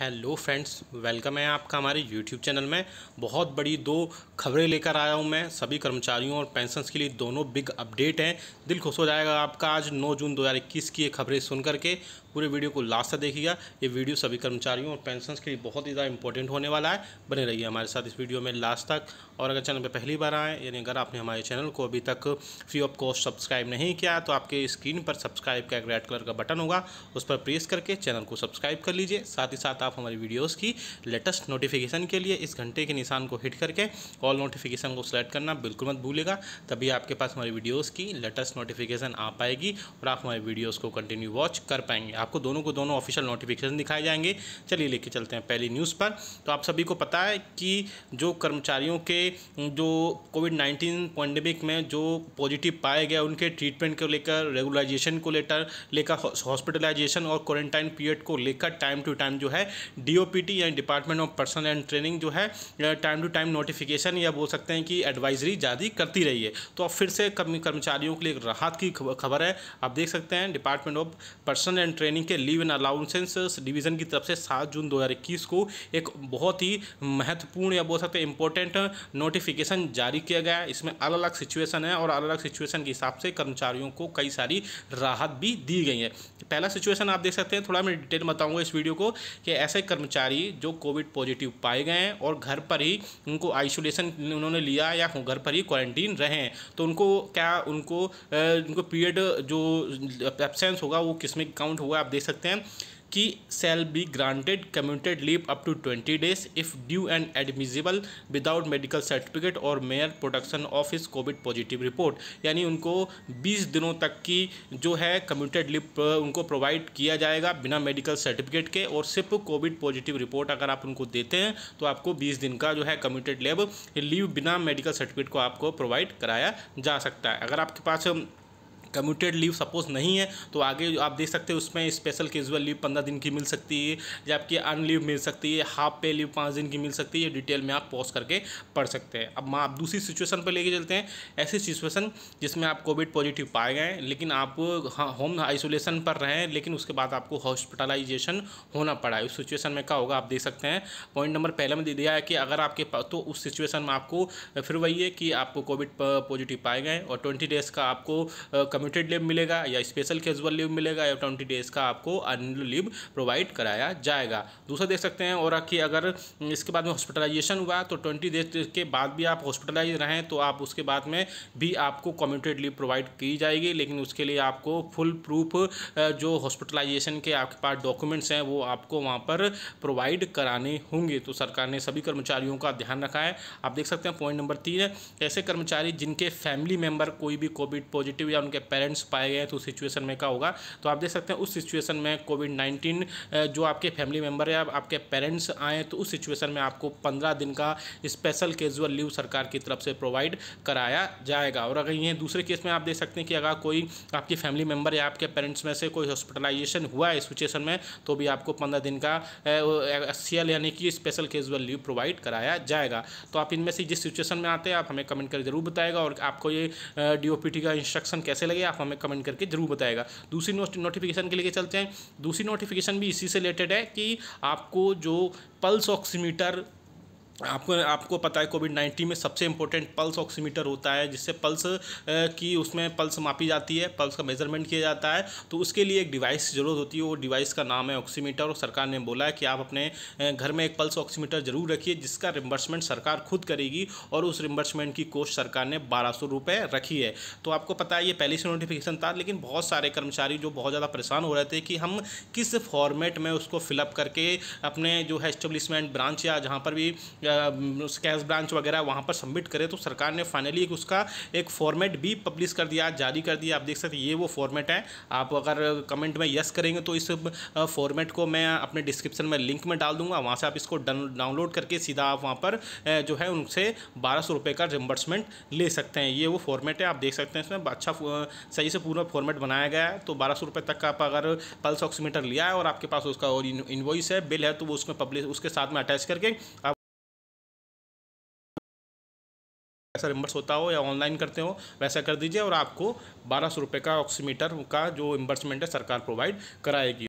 hello friends welcome है आपका हमारे यूट्यूब चैनल में बहुत बड़ी दो खबरें लेकर आया हूं मैं सभी कर्मचारियों और पेंशनस के लिए दोनों बिग अपडेट हैं दिल खुश हो जाएगा आपका आज 9 जून 2021 की ये खबरें सुन करके पूरे वीडियो को लास्ट तक देखिएगा ये वीडियो सभी कर्मचारियों और पेंशनस के लिए बहुत ही ज़्यादा इंपॉर्टेंट होने वाला है बने रहिए हमारे साथ इस वीडियो में लास्ट तक और अगर चैनल पर पहली बार आएँ यानी अगर आपने हमारे चैनल को अभी तक फ्री ऑफ कॉस्ट सब्सक्राइब नहीं किया तो आपके स्क्रीन पर सब्सक्राइब का एक रेड कलर का बटन होगा उस पर प्रेस करके चैनल को सब्सक्राइब कर लीजिए साथ ही साथ आप हमारी वीडियोस की लेटेस्ट नोटिफिकेशन के लिए इस घंटे के निशान को हिट करके ऑल नोटिफिकेशन को सेलेक्ट करना बिल्कुल मत भूलेगा तभी आपके पास हमारी वीडियोज़ की लेटेस्ट नोटिफिकेशन आ पाएगी और आप हमारी वीडियोज़ को कंटिन्यू वॉच कर पाएंगे आपको दोनों को दोनों ऑफिशियल नोटिफिकेशन दिखाए जाएंगे चलिए लेके चलते हैं पहली न्यूज़ पर तो आप सभी को पता है कि जो कर्मचारियों के जो कोविड नाइन्टीन पॉन्डेमिक में जो पॉजिटिव पाए गए उनके ट्रीटमेंट को लेकर रेगुलराइजेशन को लेकर लेकर हॉस्पिटलाइजेशन और क्वारंटाइन पीरियड को लेकर टाइम टू टाइम जो है डीओपीटी यानी department of personnel and training जो है टाइम टू टाइम नोटिफिकेशन या बोल सकते हैं कि एडवाइजरी जारी करती रही है तो अब फिर से कर्मचारियों के लिए राहत की खबर है आप देख सकते हैं department of personnel and training के लीव एंड अलाउंसेंस डिवीज़न की तरफ से सात जून दो को एक बहुत ही महत्वपूर्ण या बोल सकते हैं इंपॉर्टेंट नोटिफिकेशन जारी किया गया है इसमें अलग अलग सिचुएशन है और अलग अलग सिचुएशन के हिसाब से कर्मचारियों को कई सारी राहत भी दी गई है पहला सिचुएशन आप देख सकते हैं थोड़ा मैं डिटेल बताऊंगा इस वीडियो को कि ऐसे कर्मचारी जो कोविड पॉजिटिव पाए गए हैं और घर पर ही उनको आइसोलेशन उन्होंने लिया या घर पर ही क्वारंटीन रहे तो उनको क्या उनको उनको पीरियड जो एबसेंस होगा वो किस में काउंट होगा आप देख सकते हैं कि shall be granted commuted leave up to twenty days if due and admissible without medical certificate और मेयर प्रोडक्शन ऑफ इस कोविड पॉजिटिव रिपोर्ट यानी उनको 20 दिनों तक की जो है कम्यूटेड लीव उनको प्रोवाइड किया जाएगा बिना मेडिकल सर्टिफिकेट के और सिर्फ कोविड पॉजिटिव रिपोर्ट अगर आप उनको देते हैं तो आपको 20 दिन का जो है कम्यूटेड लेब लीव बिना मेडिकल सर्टिफिकेट को आपको प्रोवाइड कराया जा सकता है अगर आपके पास कम्यूटेड लीव सपोज नहीं है तो आगे आप देख सकते हैं उसमें स्पेशल केजुअल लीव पंद्रह दिन की मिल सकती है या आपकी अन लीव मिल सकती है हाफ पे लीव पाँच दिन की मिल सकती है डिटेल में आप पॉज करके पढ़ सकते हैं अब आप दूसरी सिचुएशन पर लेके चलते हैं ऐसी सिचुएशन जिसमें आप कोविड पॉजिटिव पाए गए लेकिन आप होम हाँ, आइसोलेशन पर रहें लेकिन उसके बाद आपको हॉस्पिटलाइजेशन होना पड़ा है उस सिचुएशन में क्या होगा आप देख सकते हैं पॉइंट नंबर पहले में दे दिया है कि अगर आपके तो उस सिचुएशन में आपको फिर वही है कि आपको कोविड पॉजिटिव पाए गए और ट्वेंटी डेज़ का आपको कम्यू एडमिटेड लीव मिलेगा या स्पेशल कैजुअल लीव मिलेगा या ट्वेंटी डेज का आपको अन्य लीव प्रोवाइड कराया जाएगा दूसरा देख सकते हैं और कि अगर इसके बाद में हॉस्पिटलाइजेशन हुआ तो ट्वेंटी डेज के बाद भी आप हॉस्पिटलाइज रहें तो आप उसके बाद में भी आपको कम्यूटेड लीव प्रोवाइड की जाएगी लेकिन उसके लिए आपको फुल प्रूफ जो हॉस्पिटलाइजेशन के आपके पास डॉक्यूमेंट्स हैं वो आपको वहाँ पर प्रोवाइड कराने होंगे तो सरकार ने सभी कर्मचारियों का ध्यान रखा है आप देख सकते हैं पॉइंट नंबर तीन ऐसे कर्मचारी जिनके फैमिली मेंबर कोई भी कोविड पॉजिटिव या उनके पेरेंट्स पाए गए तो उस सिचुएशन में क्या होगा तो आप देख सकते हैं उस सिचुएशन में कोविड नाइन्टीन जो आपके फैमिली मेम्बर या आपके पेरेंट्स आए तो उस सिचुएशन में आपको पंद्रह दिन का स्पेशल केजुअल लीव सरकार की तरफ से प्रोवाइड कराया जाएगा और अगर ये दूसरे केस में आप देख सकते हैं कि अगर कोई आपकी फैमिली मेम्बर या आपके पेरेंट्स में से कोई हॉस्पिटलाइजेशन हुआ है सिचुएशन में तो भी आपको पंद्रह दिन का सी यानी कि स्पेशल केजुअल लीव प्रोवाइड कराया जाएगा तो आप इनमें से जिस सिचुएशन में आते हैं आप हमें कमेंट करके जरूर बताएगा और आपको ये डी का इंस्ट्रक्शन कैसे लगे लगे आप हमें कमेंट करके जरूर बताएगा दूसरी नोटिफिकेशन के लिए चलते हैं दूसरी नोटिफिकेशन भी इसी से रिलेटेड है कि आपको जो पल्स ऑक्सीमीटर आपको आपको पता है कोविड नाइन्टीन में सबसे इम्पोर्टेंट पल्स ऑक्सीमीटर होता है जिससे पल्स की उसमें पल्स मापी जाती है पल्स का मेजरमेंट किया जाता है तो उसके लिए एक डिवाइस ज़रूरत होती है वो डिवाइस का नाम है ऑक्सीमीटर और सरकार ने बोला है कि आप अपने घर में एक पल्स ऑक्सीमीटर ज़रूर रखिए जिसका रिम्बर्समेंट सरकार खुद करेगी और उस रिम्बर्समेंट की कोस्ट सरकार ने बारह सौ रखी है तो आपको पता है ये पहले से नोटिफिकेशन था लेकिन बहुत सारे कर्मचारी जो बहुत ज़्यादा परेशान हो रहे थे कि हम किस फॉर्मेट में उसको फिलअप करके अपने जो है एस्टेब्लिशमेंट ब्रांच या जहाँ पर भी कैश ब्रांच वगैरह वहाँ पर सबमिट करें तो सरकार ने फाइनली एक उसका एक फॉर्मेट भी पब्लिश कर दिया जारी कर दिया आप देख सकते ये वो फॉर्मेट है आप अगर कमेंट में यस करेंगे तो इस फॉर्मेट को मैं अपने डिस्क्रिप्शन में लिंक में डाल दूंगा वहाँ से आप इसको डाउनलोड करके सीधा आप वहाँ पर जो है उनसे बारह सौ रुपये का रिम्बर्समेंट ले सकते हैं ये वो फॉर्मेट है आप देख सकते हैं इसमें अच्छा सही से पूरा फॉर्मेट बनाया गया है तो बारह सौ रुपये तक का आप अगर पल्स ऑक्सीमीटर लिया है और आपके पास उसका और इन्वॉइस है बिल है तो वो उसमें पब्लिश उसके साथ में अटैच करके आप ऐसा इम्बर्स होता हो या ऑनलाइन करते हो वैसा कर दीजिए और आपको बारह सौ का ऑक्सीमीटर का जो इम्बर्समेंट है सरकार प्रोवाइड कराएगी